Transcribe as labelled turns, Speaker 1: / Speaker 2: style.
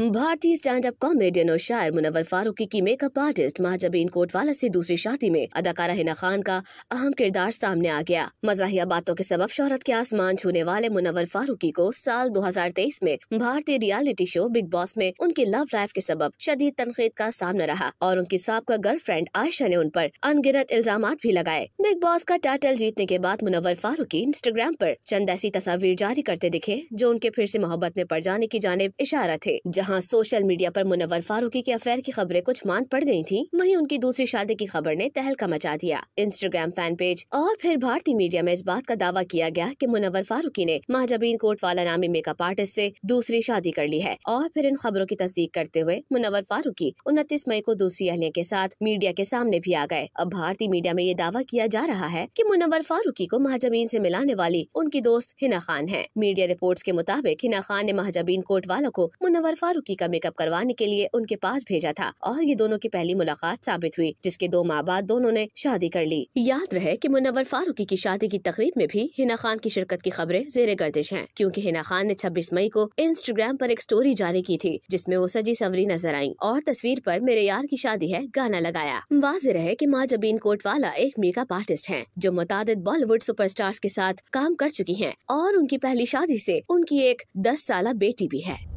Speaker 1: भारतीय stand up comedian और शायर मुनवर फारूकी की मेकअप आर्टिस्ट महाजबीन कोटवाला से दूसरी शादी में अदाकारा हिना खान का अहम किरदार सामने आ गया मजाहिया बातों के सबब शोहरत के आसमान छूने वाले मुनवर फारूकी को साल 2023 में भारतीय रियलिटी शो बिग बॉस में उनकी लव लाइफ के सबब शदीद तनकीद का सामना रहा और उनकी सबका गर्लफ्रेंड आयशा ने उन पर अनगिनत इल्जाम भी लगाए बिग बॉस का टाइटल जीतने के बाद मुनवर फारूकी इंस्टाग्राम आरोप चंद ऐसी तस्वीर जारी करते दिखे जो उनके फिर ऐसी मोहब्बत में पड़ जाने की जानब इशारा थे जहां सोशल मीडिया पर मुनवर फारूकी के अफेयर की खबरें कुछ मान पड़ गई थी वहीं उनकी दूसरी शादी की खबर ने तहलका मचा दिया इंस्टाग्राम फैन पेज और फिर भारतीय मीडिया में इस बात का दावा किया गया कि मुनवर फारूकी ने महाजबीन कोटवाला नामी मेकअप आर्टिस्ट ऐसी दूसरी शादी कर ली है और फिर इन खबरों की तस्दीक करते हुए मुनवर फारूकी उनतीस मई को दूसरी अहलिय के साथ मीडिया के सामने भी आ गए अब भारतीय मीडिया में ये दावा किया जा रहा है की मुनवर फारूकी को महाजबीन ऐसी मिलाने वाली उनकी दोस्त हिना खान है मीडिया रिपोर्ट के मुताबिक हिना खान ने महाजबीन कोटवाला को मुनवर फारूक फारूकी का मेकअप करवाने के लिए उनके पास भेजा था और ये दोनों की पहली मुलाकात साबित हुई जिसके दो माह बाद दोनों ने शादी कर ली याद रहे की मुनवर फारूकी की शादी की तकरीब में भी हिना खान की शिरकत की खबरें जेर गर्दिश है क्यूँकी हिना खान ने छब्बीस मई को इंस्टाग्राम आरोप एक स्टोरी जारी की थी जिसमे वो सजी सवरी नजर आई और तस्वीर आरोप मेरे यार की शादी है गाना लगाया वाज है की माँ जबीन कोटवाला एक मेकअप आर्टिस्ट है जो मुताद बॉलीवुड सुपरस्टार्स के साथ काम कर चुकी है और उनकी पहली शादी ऐसी उनकी एक दस साल बेटी भी है